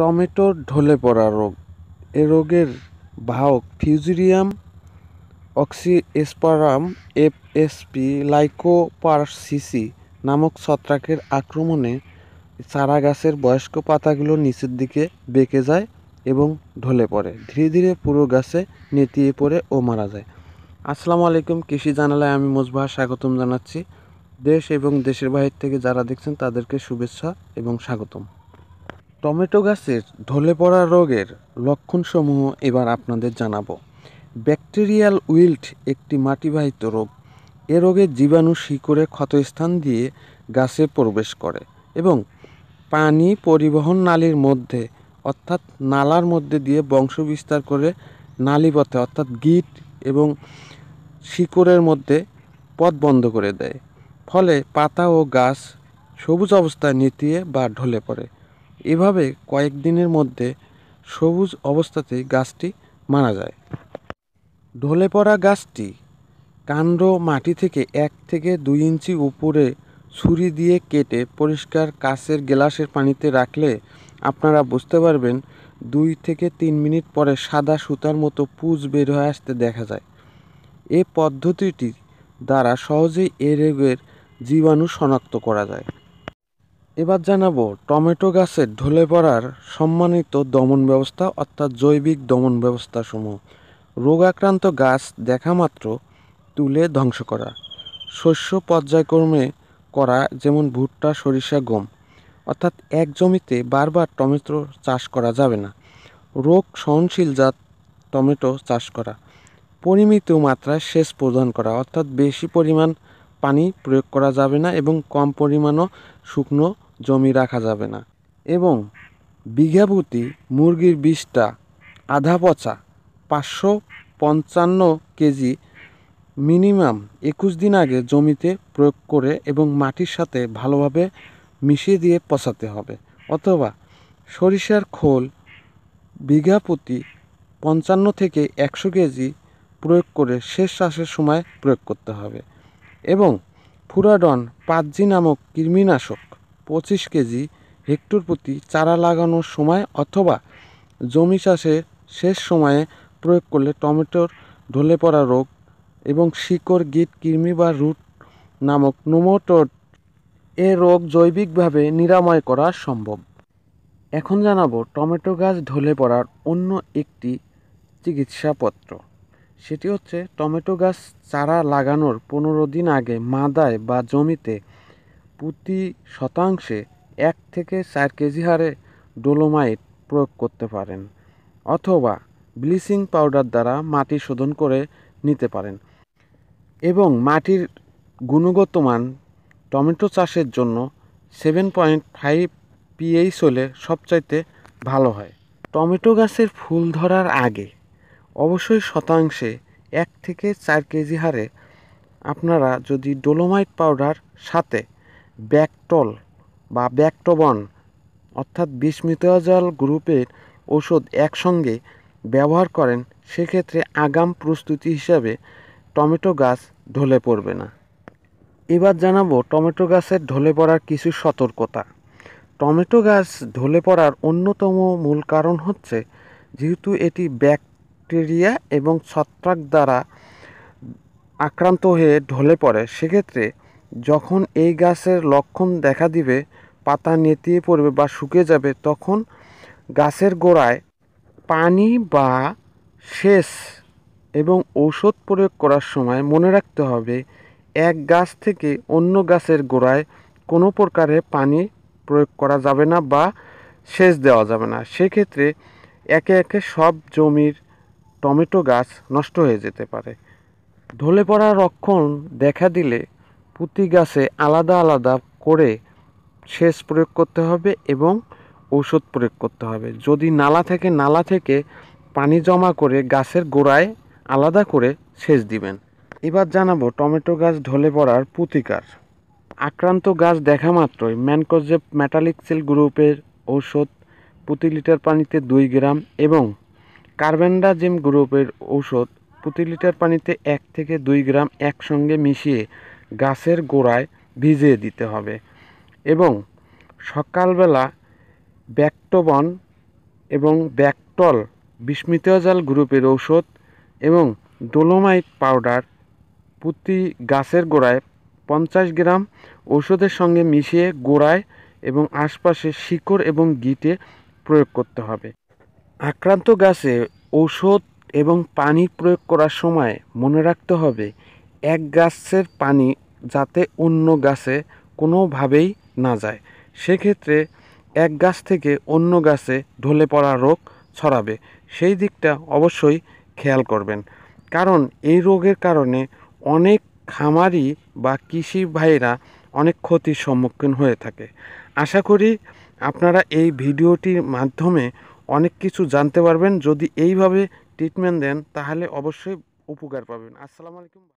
টমেটোর ঢলে পড়া রোগ এ রোগের বাহক ফিউজিরিয়াম অক্সিএসপারাম এফএসপি লাইকোপারসিসি নামক ছত্রাকের আক্রমণে চারা গাছের বয়স্ক পাতাগুলো নিচের দিকে বেঁকে যায় এবং ঢলে পড়ে ধীরে ধীরে পুরো গাছে নেতিয়ে পড়ে ও মারা যায় আসসালামু আলাইকুম কৃষি জানালায় আমি মোজবাহা স্বাগতম জানাচ্ছি দেশ এবং দেশের বাহির থেকে যারা দেখছেন তাদেরকে শুভেচ্ছা এবং স্বাগতম টমেটো গাছের ঢলে পড়া রোগের লক্ষণসমূহ এবার আপনাদের জানাবো ব্যাকটেরিয়াল উইল্ট একটি মাটিবাহিত রোগ এ রোগে জীবাণু শিকড়ে ক্ষতস্থান দিয়ে গাছে প্রবেশ করে এবং পানি পরিবহন নালীর মধ্যে অর্থাৎ নালার মধ্যে দিয়ে বংশ বিস্তার করে নালীপথে অর্থাৎ গিট এবং শিকড়ের মধ্যে পথ বন্ধ করে দেয় ফলে পাতা ও গাছ সবুজ অবস্থায় নিতিয়ে বা ঢলে পড়ে এভাবে কয়েকদিনের মধ্যে সবুজ অবস্থাতেই গাছটি মারা যায় ঢলে পড়া গাছটি কাণ্ড মাটি থেকে এক থেকে দুই ইঞ্চি উপরে ছুরি দিয়ে কেটে পরিষ্কার কাঁচের গ্লাসের পানিতে রাখলে আপনারা বুঝতে পারবেন দুই থেকে তিন মিনিট পরে সাদা সুতার মতো পুজ বের হয়ে আসতে দেখা যায় এ পদ্ধতিটি দ্বারা সহজেই এ রোগের জীবাণু শনাক্ত করা যায় এবার জানাবো টমেটো গাছের ঢলে পড়ার সম্মানিত দমন ব্যবস্থা অর্থাৎ জৈবিক দমন ব্যবস্থাসমূহ রোগাক্রান্ত গাছ দেখা মাত্র তুলে ধ্বংস করা শস্য পর্যায়ক্রমে করা যেমন ভুট্টা সরিষা গম অর্থাৎ এক জমিতে বারবার টমেটো চাষ করা যাবে না রোগ সহনশীল জাত টমেটো চাষ করা পরিমিত মাত্রায় সেচ প্রদান করা অর্থাৎ বেশি পরিমাণ পানি প্রয়োগ করা যাবে না এবং কম পরিমাণও শুকনো জমি রাখা যাবে না এবং প্রতি মুরগির বিষটা আধা পচা পাঁচশো পঞ্চান্ন কেজি মিনিমাম একুশ দিন আগে জমিতে প্রয়োগ করে এবং মাটির সাথে ভালোভাবে মিশিয়ে দিয়ে পচাতে হবে অথবা সরিষার খোল বিঘা প্রতি পঞ্চান্ন থেকে একশো কেজি প্রয়োগ করে শেষ চাষের সময় প্রয়োগ করতে হবে এবং ফুরাডন পাঁচজি নামক কৃমিনাশক পঁচিশ কেজি হেক্টর প্রতি চারা লাগানোর সময় অথবা জমি চাষের শেষ সময়ে প্রয়োগ করলে টমেটোর ঢলে পড়া রোগ এবং শিকড় গিট কৃমি বা রুট নামক নোমোটোড এ রোগ জৈবিকভাবে নিরাময় করা সম্ভব এখন জানাবো টমেটো গাছ ঢলে পড়ার অন্য একটি চিকিৎসাপত্র সেটি হচ্ছে টমেটো গাছ চারা লাগানোর পনেরো দিন আগে মাদায় বা জমিতে প্রতি শতাংশে এক থেকে চার কেজি হারে ডোলোমাইট প্রয়োগ করতে পারেন অথবা ব্লিচিং পাউডার দ্বারা মাটি শোধন করে নিতে পারেন এবং মাটির গুণগত মান টমেটো চাষের জন্য সেভেন পয়েন্ট ফাইভ পিএইচ হলে সবচাইতে ভালো হয় টমেটো গাছের ফুল ধরার আগে অবশ্যই শতাংশে এক থেকে চার কেজি হারে আপনারা যদি ডোলোমাইট পাউডার সাথে ব্যাকটল বা ব্যাকটোবন অর্থাৎ জল গ্রুপের ওষুধ একসঙ্গে ব্যবহার করেন সেক্ষেত্রে আগাম প্রস্তুতি হিসাবে টমেটো গাছ ঢলে পড়বে না এবার জানাবো টমেটো গাছের ঢলে পড়ার কিছু সতর্কতা টমেটো গাছ ঢলে পড়ার অন্যতম মূল কারণ হচ্ছে যেহেতু এটি ব্যাকটেরিয়া এবং ছত্রাক দ্বারা আক্রান্ত হয়ে ঢলে পড়ে সেক্ষেত্রে যখন এই গাছের লক্ষণ দেখা দিবে পাতা নেতিয়ে পড়বে বা শুকিয়ে যাবে তখন গাছের গোড়ায় পানি বা সেচ এবং ঔষধ প্রয়োগ করার সময় মনে রাখতে হবে এক গাছ থেকে অন্য গাছের গোড়ায় কোনো প্রকারে পানি প্রয়োগ করা যাবে না বা সেচ দেওয়া যাবে না সেক্ষেত্রে একে একে সব জমির টমেটো গাছ নষ্ট হয়ে যেতে পারে ঢলে পড়া রক্ষণ দেখা দিলে প্রতি গাছে আলাদা আলাদা করে সেচ প্রয়োগ করতে হবে এবং ঔষধ প্রয়োগ করতে হবে যদি নালা থেকে নালা থেকে পানি জমা করে গাছের গোড়ায় আলাদা করে সেচ দিবেন এবার জানাবো টমেটো গাছ ঢলে পড়ার প্রতিকার আক্রান্ত গাছ দেখা মাত্রই ম্যানকোজেপ ম্যাটালিক্সেল সেল গ্রুপের ঔষধ প্রতি লিটার পানিতে দুই গ্রাম এবং কার্বেন্ডাজিম গ্রুপের ঔষধ প্রতি লিটার পানিতে এক থেকে দুই গ্রাম একসঙ্গে মিশিয়ে গাছের গোড়ায় ভিজিয়ে দিতে হবে এবং সকালবেলা ব্যাক্টবন এবং ব্যাকটল বিস্মিতজাল গ্রুপের ঔষধ এবং ডোলোমাইট পাউডার প্রতি গাছের গোড়ায় পঞ্চাশ গ্রাম ওষুধের সঙ্গে মিশিয়ে গোড়ায় এবং আশপাশে শিকড় এবং গিটে প্রয়োগ করতে হবে আক্রান্ত গাছে ঔষধ এবং পানি প্রয়োগ করার সময় মনে রাখতে হবে এক গাছের পানি যাতে অন্য গাছে কোনোভাবেই না যায় সেক্ষেত্রে এক গাছ থেকে অন্য গাছে ঢলে পড়া রোগ ছড়াবে সেই দিকটা অবশ্যই খেয়াল করবেন কারণ এই রোগের কারণে অনেক খামারি বা কৃষি ভাইরা অনেক ক্ষতির সম্মুখীন হয়ে থাকে আশা করি আপনারা এই ভিডিওটির মাধ্যমে অনেক কিছু জানতে পারবেন যদি এইভাবে ট্রিটমেন্ট দেন তাহলে অবশ্যই উপকার পাবেন আসসালামু আলাইকুম